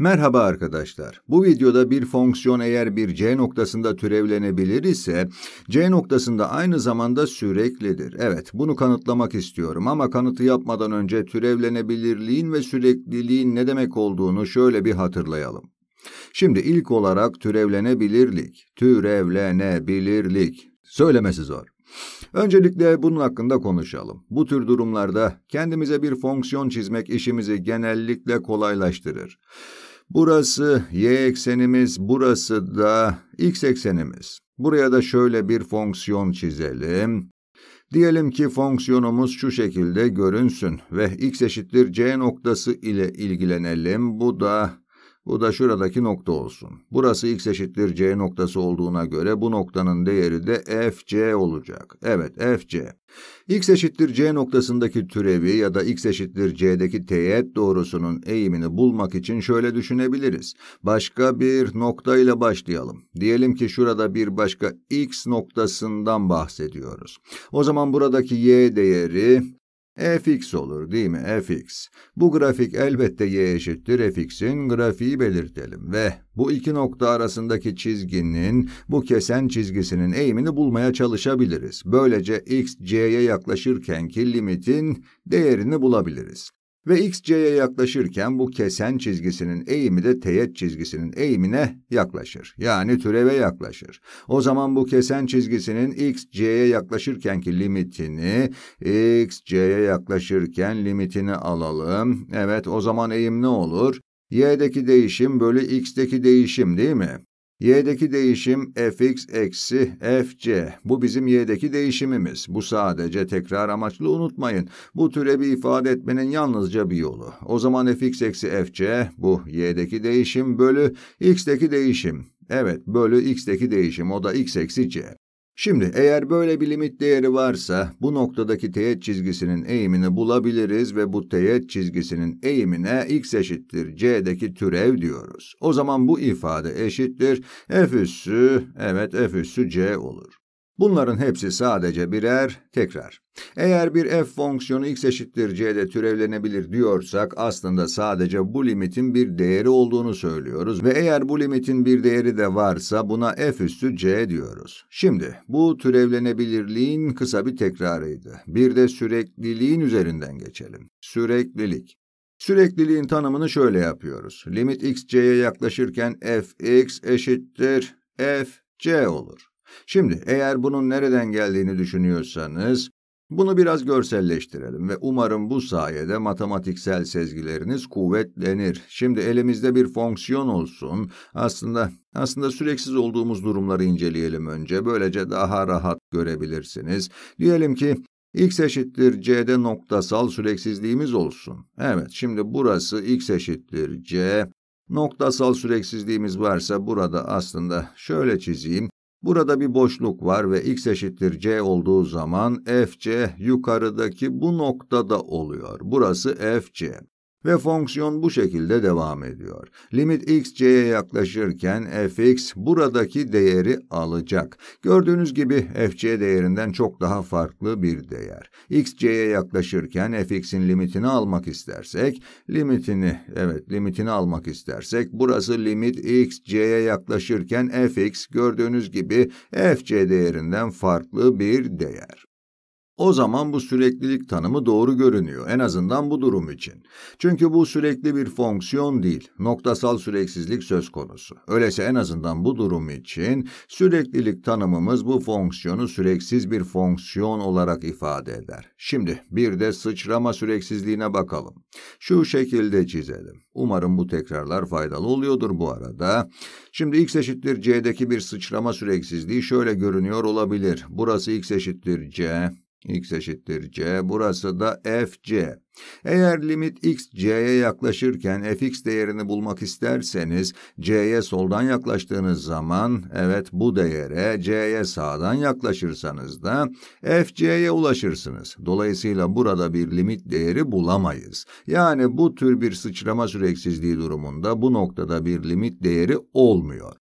Merhaba arkadaşlar. Bu videoda bir fonksiyon eğer bir c noktasında türevlenebilir ise c noktasında aynı zamanda süreklidir. Evet, bunu kanıtlamak istiyorum ama kanıtı yapmadan önce türevlenebilirliğin ve sürekliliğin ne demek olduğunu şöyle bir hatırlayalım. Şimdi ilk olarak türevlenebilirlik, türevlenebilirlik söylemesi zor. Öncelikle bunun hakkında konuşalım. Bu tür durumlarda kendimize bir fonksiyon çizmek işimizi genellikle kolaylaştırır. Burası y eksenimiz, burası da x eksenimiz. Buraya da şöyle bir fonksiyon çizelim. Diyelim ki fonksiyonumuz şu şekilde görünsün ve x eşittir c noktası ile ilgilenelim. Bu da bu da şuradaki nokta olsun. Burası x eşittir c noktası olduğuna göre bu noktanın değeri de fc olacak. Evet fc. x eşittir c noktasındaki türevi ya da x eşittir c'deki teğet doğrusunun eğimini bulmak için şöyle düşünebiliriz. Başka bir nokta ile başlayalım. Diyelim ki şurada bir başka x noktasından bahsediyoruz. O zaman buradaki y değeri fx olur değil mi? fx. Bu grafik elbette y eşittir fx'in grafiği belirtelim ve bu iki nokta arasındaki çizginin bu kesen çizgisinin eğimini bulmaya çalışabiliriz. Böylece x c'ye yaklaşırkenki limitin değerini bulabiliriz. Ve XC'ye yaklaşırken bu kesen çizgisinin eğimi de teğet çizgisinin eğimine yaklaşır. Yani türeve yaklaşır. O zaman bu kesen çizgisinin XC'ye yaklaşırkenki limitini, XC'ye yaklaşırken limitini alalım. Evet o zaman eğim ne olur? Y'deki değişim bölü X'deki değişim değil mi? Y'deki değişim fx eksi fc. Bu bizim y'deki değişimimiz. Bu sadece tekrar amaçlı unutmayın. Bu türevi ifade etmenin yalnızca bir yolu. O zaman fx eksi fc bu y'deki değişim bölü x'deki değişim. Evet bölü x'deki değişim o da x eksi c. Şimdi eğer böyle bir limit değeri varsa bu noktadaki teğet çizgisinin eğimini bulabiliriz ve bu teğet çizgisinin eğimine x eşittir c'deki türev diyoruz. O zaman bu ifade eşittir f üssü evet f üssü c olur. Bunların hepsi sadece birer tekrar. Eğer bir f fonksiyonu x eşittir c'de türevlenebilir diyorsak aslında sadece bu limitin bir değeri olduğunu söylüyoruz ve eğer bu limitin bir değeri de varsa buna f üstü c diyoruz. Şimdi bu türevlenebilirliğin kısa bir tekrarıydı. Bir de sürekliliğin üzerinden geçelim. Süreklilik. Sürekliliğin tanımını şöyle yapıyoruz. Limit x c'ye yaklaşırken f x eşittir f c olur. Şimdi eğer bunun nereden geldiğini düşünüyorsanız, bunu biraz görselleştirelim ve umarım bu sayede matematiksel sezgileriniz kuvvetlenir. Şimdi elimizde bir fonksiyon olsun. Aslında aslında süreksiz olduğumuz durumları inceleyelim önce. Böylece daha rahat görebilirsiniz. Diyelim ki x eşittir c'de noktasal süreksizliğimiz olsun. Evet, şimdi burası x eşittir c. Noktasal süreksizliğimiz varsa burada aslında şöyle çizeyim. Burada bir boşluk var ve x eşittir c olduğu zaman fc yukarıdaki bu noktada oluyor. Burası fc. Ve fonksiyon bu şekilde devam ediyor. Limit x, c'ye yaklaşırken fx buradaki değeri alacak. Gördüğünüz gibi fc değerinden çok daha farklı bir değer. x, c'ye yaklaşırken fx'in limitini almak istersek, limitini, evet limitini almak istersek, burası limit x, c'ye yaklaşırken fx gördüğünüz gibi fc değerinden farklı bir değer. O zaman bu süreklilik tanımı doğru görünüyor en azından bu durum için. Çünkü bu sürekli bir fonksiyon değil, noktasal süreksizlik söz konusu. Öyleyse en azından bu durum için süreklilik tanımımız bu fonksiyonu süreksiz bir fonksiyon olarak ifade eder. Şimdi bir de sıçrama süreksizliğine bakalım. Şu şekilde çizelim. Umarım bu tekrarlar faydalı oluyordur bu arada. Şimdi x eşittir c'deki bir sıçrama süreksizliği şöyle görünüyor olabilir. Burası x eşittir c, x eşittir c, burası da fc. Eğer limit x c'ye yaklaşırken fx değerini bulmak isterseniz c'ye soldan yaklaştığınız zaman evet bu değere c'ye sağdan yaklaşırsanız da fc'ye ulaşırsınız. Dolayısıyla burada bir limit değeri bulamayız. Yani bu tür bir sıçrama süreksizliği durumunda bu noktada bir limit değeri olmuyor.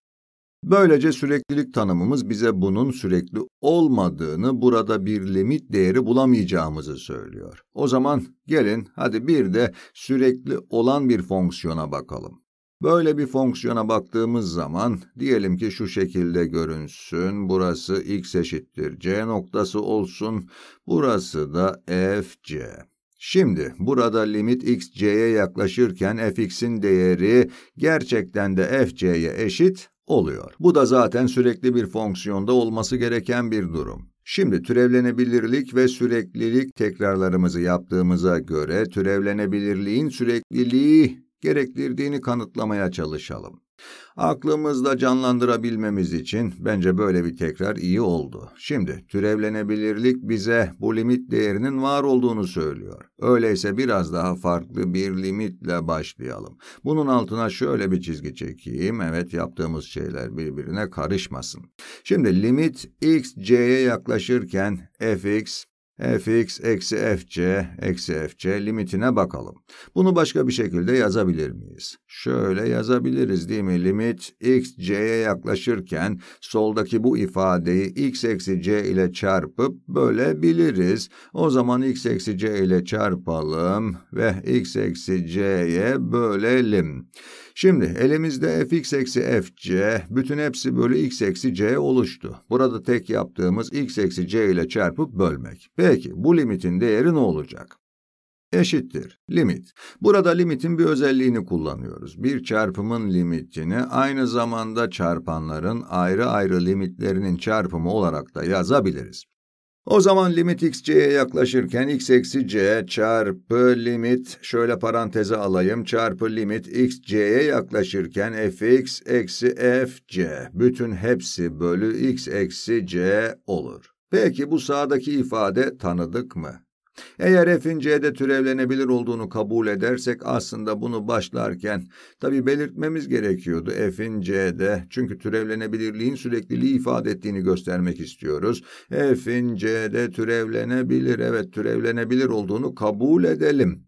Böylece süreklilik tanımımız bize bunun sürekli olmadığını, burada bir limit değeri bulamayacağımızı söylüyor. O zaman gelin hadi bir de sürekli olan bir fonksiyona bakalım. Böyle bir fonksiyona baktığımız zaman diyelim ki şu şekilde görünsün. Burası x eşittir c noktası olsun. Burası da f c. Şimdi burada limit x c'ye yaklaşırken fx'in değeri gerçekten de f c'ye eşit oluyor. Bu da zaten sürekli bir fonksiyonda olması gereken bir durum. Şimdi türevlenebilirlik ve süreklilik tekrarlarımızı yaptığımıza göre türevlenebilirliğin sürekliliği gerektirdiğini kanıtlamaya çalışalım. Aklımızda canlandırabilmemiz için bence böyle bir tekrar iyi oldu. Şimdi türevlenebilirlik bize bu limit değerinin var olduğunu söylüyor. Öyleyse biraz daha farklı bir limitle başlayalım. Bunun altına şöyle bir çizgi çekeyim. Evet yaptığımız şeyler birbirine karışmasın. Şimdi limit x c'ye yaklaşırken fx fx eksi fc eksi fc limitine bakalım. Bunu başka bir şekilde yazabilir miyiz? Şöyle yazabiliriz değil mi? Limit x c'ye yaklaşırken soldaki bu ifadeyi x eksi c ile çarpıp bölebiliriz. O zaman x eksi c ile çarpalım ve x eksi c'ye bölelim. Şimdi elimizde fx eksi fc, bütün hepsi bölü x eksi c oluştu. Burada tek yaptığımız x eksi c ile çarpıp bölmek. Peki bu limitin değeri ne olacak? Eşittir, limit. Burada limitin bir özelliğini kullanıyoruz. Bir çarpımın limitini aynı zamanda çarpanların ayrı ayrı limitlerinin çarpımı olarak da yazabiliriz. O zaman limit xc'ye yaklaşırken x eksi c çarpı limit şöyle paranteze alayım çarpı limit xc'ye yaklaşırken fx eksi fc bütün hepsi bölü x eksi c olur. Peki bu sağdaki ifade tanıdık mı? Eğer F'in de türevlenebilir olduğunu kabul edersek aslında bunu başlarken tabi belirtmemiz gerekiyordu F'in C'de çünkü türevlenebilirliğin sürekliliği ifade ettiğini göstermek istiyoruz. F'in C'de türevlenebilir evet türevlenebilir olduğunu kabul edelim.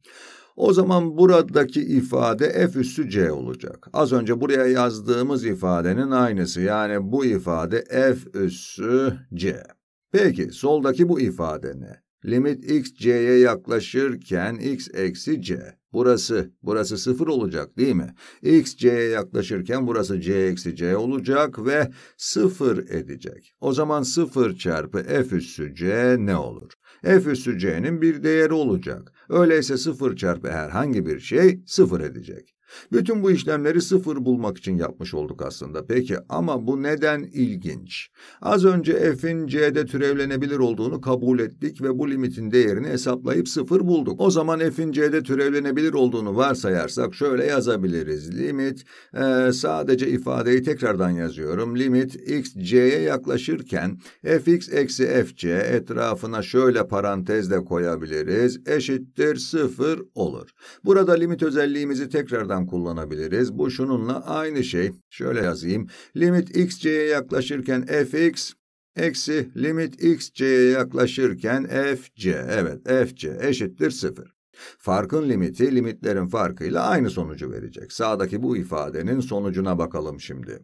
O zaman buradaki ifade f üssü c olacak. Az önce buraya yazdığımız ifadenin aynısı. Yani bu ifade f üssü c. Peki soldaki bu ifade ne? Limit x c'ye yaklaşırken x eksi c. Burası, burası sıfır olacak değil mi? x c'ye yaklaşırken burası c eksi c olacak ve sıfır edecek. O zaman sıfır çarpı f üssü c ne olur? f üssü c'nin bir değeri olacak. Öyleyse sıfır çarpı herhangi bir şey sıfır edecek. Bütün bu işlemleri sıfır bulmak için yapmış olduk aslında. Peki ama bu neden ilginç? Az önce f'in c'de türevlenebilir olduğunu kabul ettik ve bu limitin değerini hesaplayıp sıfır bulduk. O zaman f'in c'de türevlenebilir olduğunu varsayarsak şöyle yazabiliriz. Limit e, sadece ifadeyi tekrardan yazıyorum. Limit x c'ye yaklaşırken fx eksi fc etrafına şöyle parantezle koyabiliriz. Eşittir sıfır olur. Burada limit özelliğimizi tekrardan açıdan kullanabiliriz. Bu şununla aynı şey. Şöyle yazayım. Limit xc'ye yaklaşırken fx eksi limit xc'ye yaklaşırken fc. Evet fc eşittir 0. Farkın limiti limitlerin farkıyla aynı sonucu verecek. Sağdaki bu ifadenin sonucuna bakalım şimdi.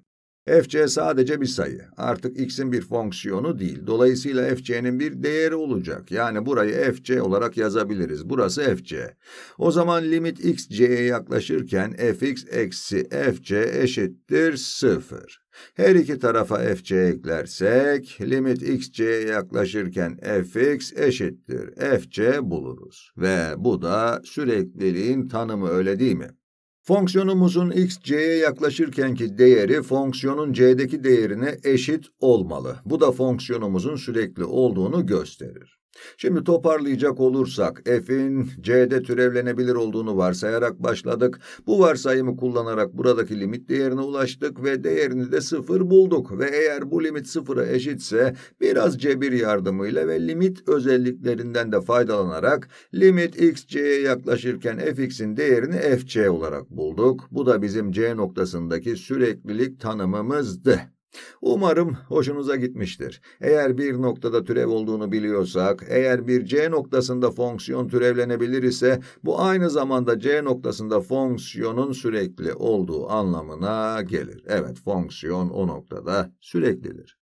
FC sadece bir sayı. Artık x'in bir fonksiyonu değil. Dolayısıyla fc'nin bir değeri olacak. Yani burayı fc olarak yazabiliriz. Burası fc. O zaman limit x c'ye yaklaşırken fx eksi fc eşittir 0. Her iki tarafa fc eklersek limit x c'ye yaklaşırken fx eşittir fc buluruz. Ve bu da sürekliliğin tanımı öyle değil mi? Fonksiyonumuzun x, c'ye yaklaşırkenki değeri fonksiyonun c'deki değerine eşit olmalı. Bu da fonksiyonumuzun sürekli olduğunu gösterir. Şimdi toparlayacak olursak f'in c'de türevlenebilir olduğunu varsayarak başladık. Bu varsayımı kullanarak buradaki limit değerine ulaştık ve değerini de sıfır bulduk. Ve eğer bu limit sıfıra eşitse biraz cebir yardımıyla ve limit özelliklerinden de faydalanarak limit x c'ye yaklaşırken fx'in değerini fc olarak bulduk. Bu da bizim c noktasındaki süreklilik tanımımızdı. Umarım hoşunuza gitmiştir. Eğer bir noktada türev olduğunu biliyorsak, eğer bir C noktasında fonksiyon türevlenebilir ise bu aynı zamanda C noktasında fonksiyonun sürekli olduğu anlamına gelir. Evet fonksiyon o noktada süreklidir.